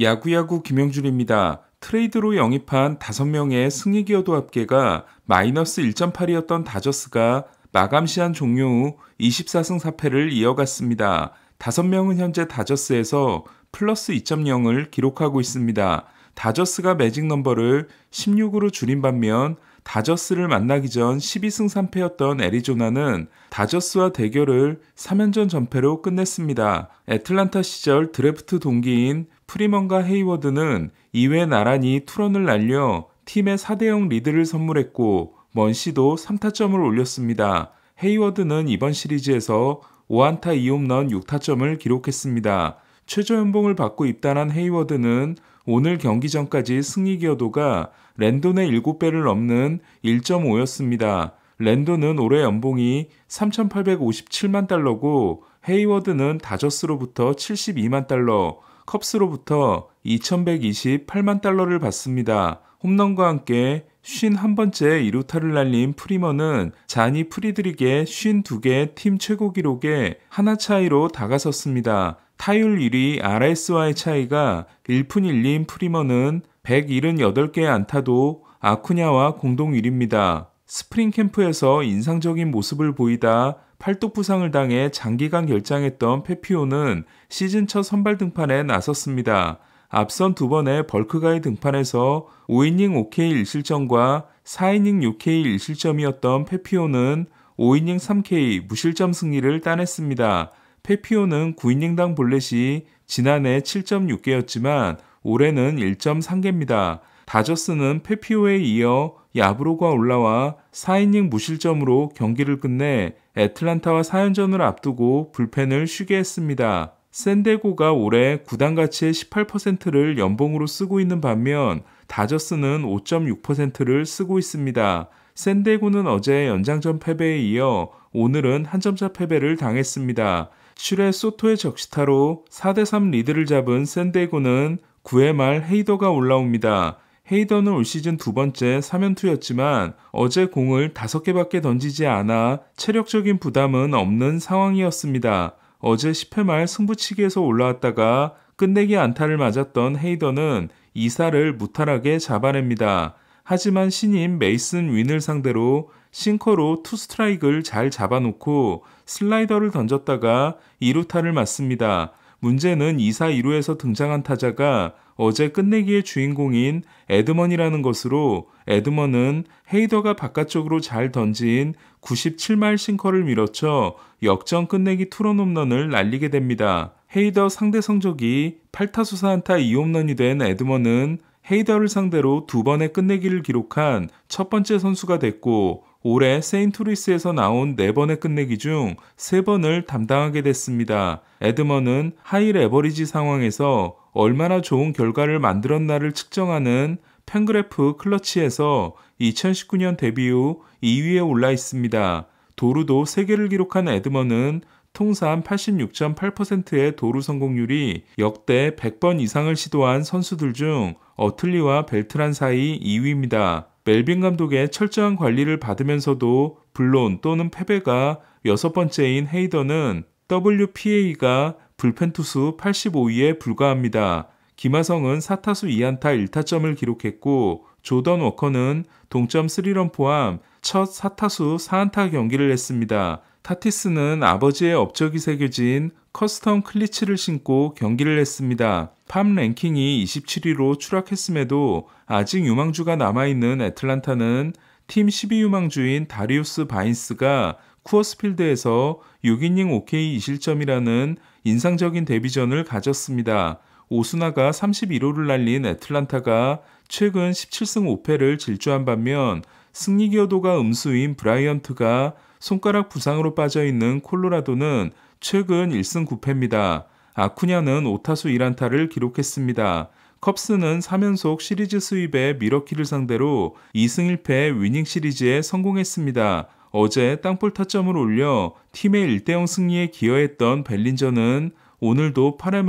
야구야구 김영준입니다. 트레이드로 영입한 5명의 승리 기여도 합계가 마이너스 1.8이었던 다저스가 마감 시한 종료 후 24승 4패를 이어갔습니다. 5명은 현재 다저스에서 플러스 2.0을 기록하고 있습니다. 다저스가 매직 넘버를 16으로 줄인 반면 다저스를 만나기 전 12승 3패였던 애리조나는 다저스와 대결을 3연전 전패로 끝냈습니다. 애틀란타 시절 드래프트 동기인 프리먼과 헤이워드는 2회 나란히 투런을 날려 팀의 4대0 리드를 선물했고 먼시도 3타점을 올렸습니다. 헤이워드는 이번 시리즈에서 5안타 2홈런 6타점을 기록했습니다. 최저 연봉을 받고 입단한 헤이워드는 오늘 경기 전까지 승리 기여도가 랜돈의 7배를 넘는 1.5였습니다. 랜돈은 올해 연봉이 3,857만 달러고 헤이워드는 다저스로부터 72만 달러, 컵스로부터 2128만 달러를 받습니다. 홈런과 함께 51번째 1루타를 날린 프리머는 자니 프리드릭의 52개 팀 최고 기록에 하나 차이로 다가섰습니다. 타율 1위 RS와의 차이가 1푼 1린 프리머는 1 7 8개 안타도 아쿠냐와 공동 1위입니다. 스프링 캠프에서 인상적인 모습을 보이다 팔뚝 부상을 당해 장기간 결장했던 페피오는 시즌 첫 선발 등판에 나섰습니다. 앞선 두 번의 벌크가의 등판에서 5이닝 5K 1실점과 4이닝 6K 1실점이었던 페피오는 5이닝 3K 무실점 승리를 따냈습니다. 페피오는 9이닝당 볼넷이 지난해 7.6개였지만 올해는 1.3개입니다. 다저스는 페피오에 이어 야브로가 올라와 4이닝 무실점으로 경기를 끝내 애틀란타와 4연전을 앞두고 불펜을 쉬게 했습니다. 샌데고가 올해 구단 가치의 18%를 연봉으로 쓰고 있는 반면 다저스는 5.6%를 쓰고 있습니다. 샌데고는 어제 연장전 패배에 이어 오늘은 한 점차 패배를 당했습니다. 7회 소토의 적시타로 4대3 리드를 잡은 샌데고는 9회 말 헤이더가 올라옵니다. 헤이던은 올 시즌 두 번째 3연투였지만 어제 공을 5개밖에 던지지 않아 체력적인 부담은 없는 상황이었습니다. 어제 10회 말 승부치기에서 올라왔다가 끝내기 안타를 맞았던 헤이던은 이사를 무탈하게 잡아냅니다. 하지만 신인 메이슨 윈을 상대로 싱커로 투 스트라이크를 잘 잡아놓고 슬라이더를 던졌다가 2루타를 맞습니다. 문제는 2사 2루에서 등장한 타자가 어제 끝내기의 주인공인 에드먼이라는 것으로 에드먼은 헤이더가 바깥쪽으로 잘 던진 97마일 싱커를 밀어쳐 역전 끝내기 투런 홈런을 날리게 됩니다. 헤이더 상대 성적이 8타수 4안타 2홈런이 된 에드먼은 헤이더를 상대로 두 번의 끝내기를 기록한 첫 번째 선수가 됐고 올해 세인트루이스에서 나온 4번의 끝내기 중 3번을 담당하게 됐습니다. 에드먼은 하이 레버리지 상황에서 얼마나 좋은 결과를 만들었나를 측정하는 펜그래프 클러치에서 2019년 데뷔 후 2위에 올라 있습니다. 도루도 3개를 기록한 에드먼은 통산 86.8%의 도루 성공률이 역대 100번 이상을 시도한 선수들 중 어틀리와 벨트란 사이 2위입니다. 멜빈 감독의 철저한 관리를 받으면서도 불론 또는 패배가 여섯 번째인 헤이더는 WPA가 불펜 투수 85위에 불과합니다. 김하성은 4타수 2안타 1타점을 기록했고 조던 워커는 동점 3런 포함 첫 4타수 4안타 경기를 했습니다. 타티스는 아버지의 업적이 새겨진 커스텀 클리치를 신고 경기를 했습니다. 팜 랭킹이 27위로 추락했음에도 아직 유망주가 남아있는 애틀란타는 팀 12유망주인 다리우스 바인스가 쿠어스필드에서 6이닝 OK 2실점이라는 인상적인 데뷔전을 가졌습니다. 오수나가 31호를 날린 애틀란타가 최근 17승 5패를 질주한 반면 승리 기여도가 음수인 브라이언트가 손가락 부상으로 빠져있는 콜로라도는 최근 1승 9패입니다. 아쿠냐는 5타수 1안타를 기록했습니다. 컵스는 3연속 시리즈 수입에 미러키를 상대로 2승 1패 위닝 시리즈에 성공했습니다. 어제 땅볼 타점을 올려 팀의 1대0 승리에 기여했던 벨린저는 오늘도 8회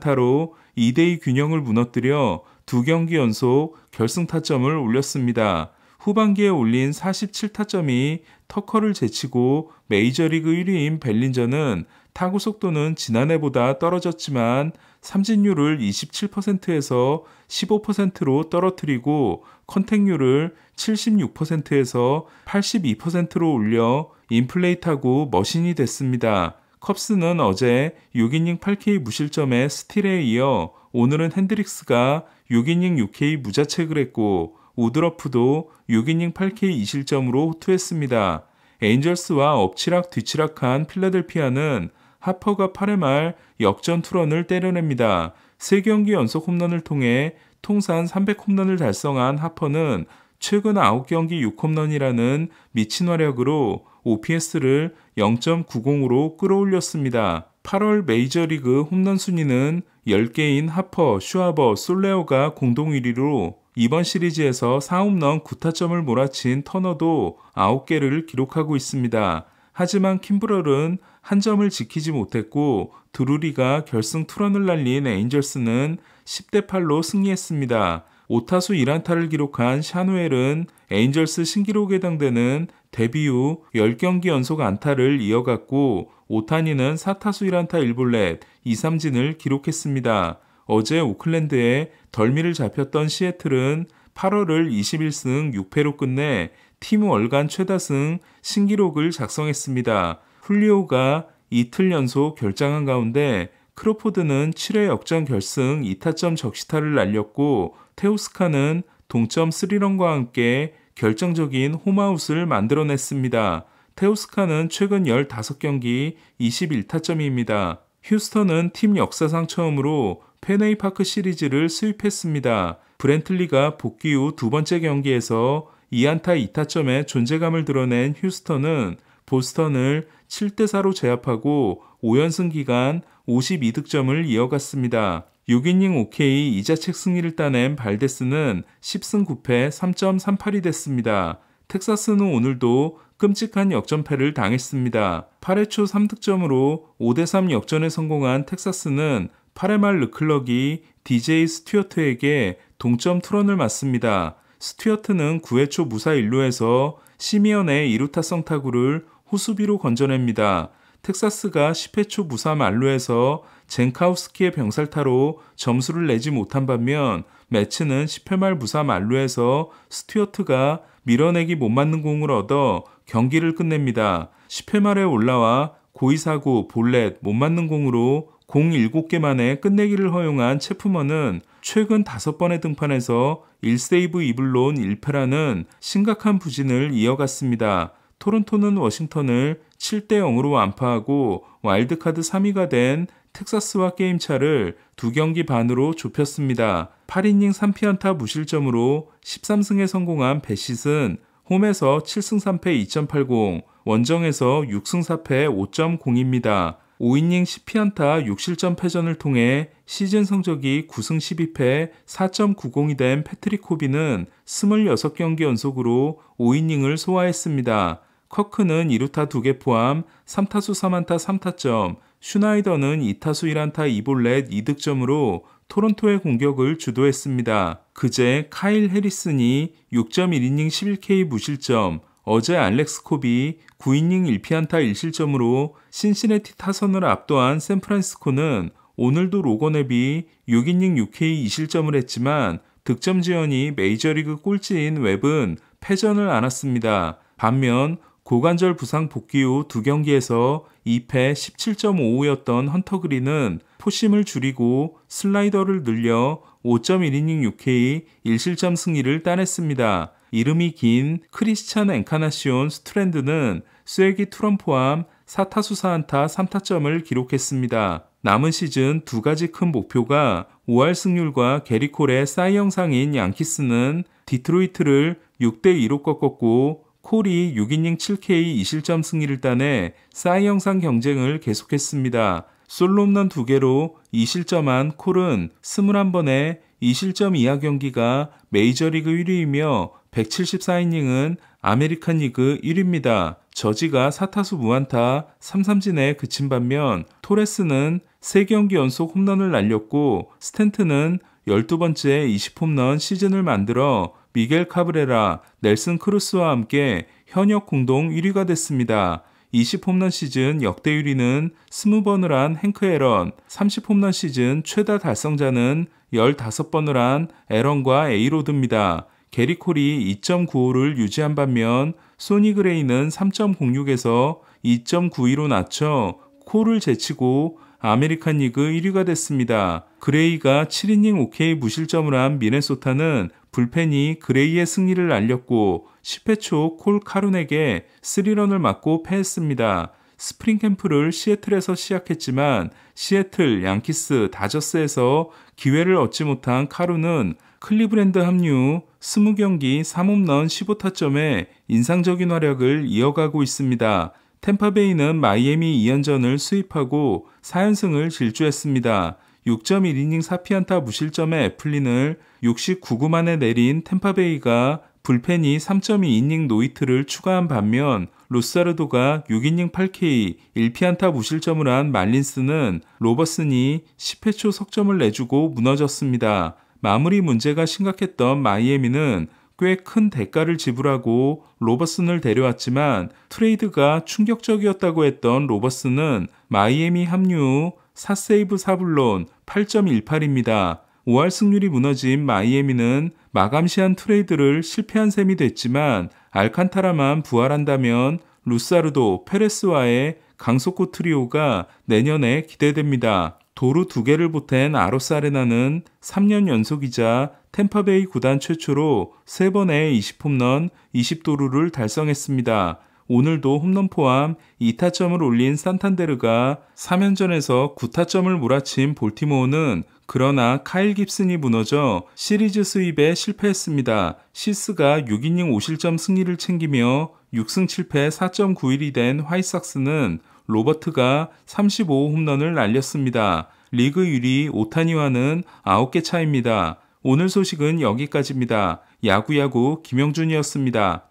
말4안타로 2대2 균형을 무너뜨려 두 경기 연속 결승 타점을 올렸습니다. 후반기에 올린 47타점이 터커를 제치고 메이저리그 1위인 벨린저는 타구 속도는 지난해보다 떨어졌지만 삼진율을 27%에서 15%로 떨어뜨리고 컨택률을 76%에서 82%로 올려 인플레이타구 머신이 됐습니다. 컵스는 어제 6이닝 8K 무실점에 스틸에 이어 오늘은 핸드릭스가 6이닝 6K 무자책을 했고 우드러프도 6이닝 8K 2실점으로 호투했습니다. 엔젤스와 엎치락 뒤치락한 필라델피아는 하퍼가 8회 말 역전 투런을 때려냅니다. 3경기 연속 홈런을 통해 통산 300홈런을 달성한 하퍼는 최근 9경기 6홈런이라는 미친 활약으로 OPS를 0.90으로 끌어올렸습니다. 8월 메이저리그 홈런 순위는 10개인 하퍼, 슈아버, 솔레오가 공동 1위로 이번 시리즈에서 4홈런 9타점을 몰아친 터너도 9개를 기록하고 있습니다. 하지만 킴브럴은 한 점을 지키지 못했고 두루리가 결승 투런을 날린 에인절스는 10대 8로 승리했습니다. 5타수 1안타를 기록한 샤누엘은 에인절스 신기록에 해당되는 데뷔 후 10경기 연속 안타를 이어갔고 오타니는 4타수 1안타 1볼넷 2삼진을 기록했습니다. 어제 오클랜드에 덜미를 잡혔던 시애틀은 8월을 21승 6패로 끝내 팀 월간 최다승 신기록을 작성했습니다. 훌리오가 이틀 연속 결장한 가운데 크로포드는 7회 역전 결승 2타점 적시타를 날렸고 테우스카는 동점 3런과 함께 결정적인 홈아웃을 만들어냈습니다. 테우스카는 최근 15경기 21타점입니다. 휴스턴은 팀 역사상 처음으로 페네이파크 시리즈를 수입했습니다. 브렌틀리가 복귀 후 두 번째 경기에서 2안타 2타점의 존재감을 드러낸 휴스턴은 보스턴을 7대4로 제압하고 5연승 기간 52득점을 이어갔습니다. 6이닝 5 k 이자책 승리를 따낸 발데스는 10승 9패 3.38이 됐습니다. 텍사스는 오늘도 끔찍한 역전패를 당했습니다. 8회 초 3득점으로 5대3 역전에 성공한 텍사스는 파레말 르클럭이 DJ 스튜어트에게 동점 트런을 맞습니다. 스튜어트는 9회 초 무사 1루에서 시미언의 2루타성 타구를 호수비로 건져냅니다. 텍사스가 10회 초 무사 만루에서 젠카우스키의 병살타로 점수를 내지 못한 반면 매치는 10회 말 무사 만루에서 스튜어트가 밀어내기 못 맞는 공을 얻어 경기를 끝냅니다. 10회 말에 올라와 고의사구, 볼넷, 못 맞는 공으로 0 7개만에 끝내기를 허용한 체프먼은 최근 5번의 등판에서 1세이브 2블론 1패라는 심각한 부진을 이어갔습니다. 토론토는 워싱턴을 7대 0으로 완파하고 와일드카드 3위가 된 텍사스와 게임차를 두 경기 반으로 좁혔습니다. 8이닝 3피안타 무실점으로 13승에 성공한 베시은 홈에서 7승 3패 2.80, 원정에서 6승 4패 5.0입니다. 5이닝 10피안타 6실점 패전을 통해 시즌 성적이 9승 12패 4.90이 된 패트릭 코비는 26경기 연속으로 5이닝을 소화했습니다. 커크는 2루타 2개 포함 3타수 3안타 3타점, 슈나이더는 2타수 1안타 2볼넷 2득점으로 토론토의 공격을 주도했습니다. 그제 카일 해리슨이 6.1이닝 11K 무실점, 어제 알렉스 코비 9이닝 1피안타 1실점으로 신시내티 타선을 압도한 샌프란시스코는 오늘도 로건앱이 6이닝 6K 2실점을 했지만 득점 지연이 메이저리그 꼴찌인 웹은 패전을 안았습니다. 반면 고관절 부상 복귀 후 두 경기에서 2패 17.55였던 헌터 그린은 포심을 줄이고 슬라이더를 늘려 5.1이닝 6K 1실점 승리를 따냈습니다. 이름이 긴 크리스찬 엔카나시온 스트랜드는 쐐기 투런 포함 4타수 4안타 3타점을 기록했습니다. 남은 시즌 두 가지 큰 목표가 5할 승률과 게리콜의 싸이영상인 양키스는 디트로이트를 6대2로 꺾었고 콜이 6이닝 7K 2실점 승리를 따내 싸이영상 경쟁을 계속했습니다. 솔로 홈런 2개로 2실점한 콜은 21번의 2실점 이하 경기가 메이저리그 1위이며 174이닝은 아메리칸 리그 1위입니다. 저지가 4타수 무안타 3삼진에 그친 반면 토레스는 3경기 연속 홈런을 날렸고 스탠트는 12번째 20홈런 시즌을 만들어 미겔 카브레라, 넬슨 크루스와 함께 현역 공동 1위가 됐습니다. 20홈런 시즌 역대 1위는 20번을 한 행크 에런, 30홈런 시즌 최다 달성자는 15번을 한 에런과 에이로드입니다. 게리 콜이 2.95를 유지한 반면 소니 그레이는 3.06에서 2.92로 낮춰 콜을 제치고 아메리칸 리그 1위가 됐습니다. 그레이가 7이닝 OK 무실점을 한 미네소타는 불펜이 그레이의 승리를 알렸고 10회 초 콜 카룬에게 3런을 맞고 패했습니다. 스프링 캠프를 시애틀에서 시작했지만 시애틀, 양키스, 다저스에서 기회를 얻지 못한 카룬은 클리브랜드 합류 20경기 3홈런 15타점에 인상적인 활약을 이어가고 있습니다. 템파베이는 마이애미 2연전을 수입하고 4연승을 질주했습니다. 6.1이닝 4피안타 무실점에 애플린을 69구 만에 내린 템파베이가 불펜이 3.2이닝 노이트를 추가한 반면 로사르도가 6이닝 8K 1피안타 무실점을 한 말린스는 로버슨이 10회 초 석점을 내주고 무너졌습니다. 마무리 문제가 심각했던 마이애미는 꽤 큰 대가를 지불하고 로버슨을 데려왔지만 트레이드가 충격적이었다고 했던 로버슨은 마이애미 합류 4세이브 4블론 8.18입니다. 5할 승률이 무너진 마이애미는 마감 시한 트레이드를 실패한 셈이 됐지만 알칸타라만 부활한다면 루사르도 페레스와의 강속구 트리오가 내년에 기대됩니다. 도루 두 개를 보탠 아로사레나는 3년 연속이자 템파베이 구단 최초로 3번의 20홈런 20도루를 달성했습니다. 오늘도 홈런 포함 2타점을 올린 산탄데르가 3연전에서 9타점을 몰아친 볼티모어는 그러나 카일 깁슨이 무너져 시리즈 수입에 실패했습니다. 시스가 6이닝 5실점 승리를 챙기며 6승 7패 4.91이 된 화이삭스는 로버트가 3 5 홈런을 날렸습니다. 리그 1위 오타니와는 9개 차입니다. 오늘 소식은 여기까지입니다. 야구야구 김영준이었습니다.